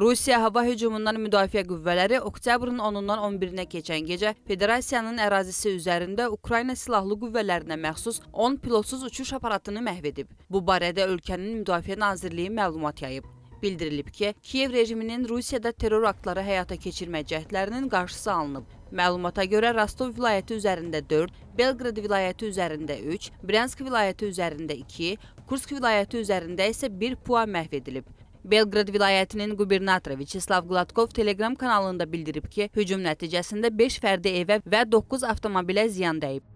Rusiya hava hücumundan müdafiə qüvvələri oktyabrın 10-dan 11-nə keçən gecə federasiyanın ərazisi üzərində Ukrayna silahlı qüvvələrinə məxsus 10 pilotsuz uçuş aparatını məhv edib. Bu barədə ölkənin Müdafiə Nazirliyi məlumat yayıb. Bildirilib ki, Kiyev rejiminin Rusiyada terror aktları həyata keçirmə cəhdlərinin qarşısı alınıb. Məlumata görə Rostov vilayəti üzərində 4, Belqrad vilayəti üzərində 3, Bryansk vilayəti üzərində 2, Kursk vilayəti üzərində isə 1 PUA məhv edilib. Belqrad vilayətinin qubernatoru Vyacheslav Gladkov Telegram kanalında bildirib ki, hücum nəticəsində 5 fərdi evə və 9 avtomobilə ziyan dəyib.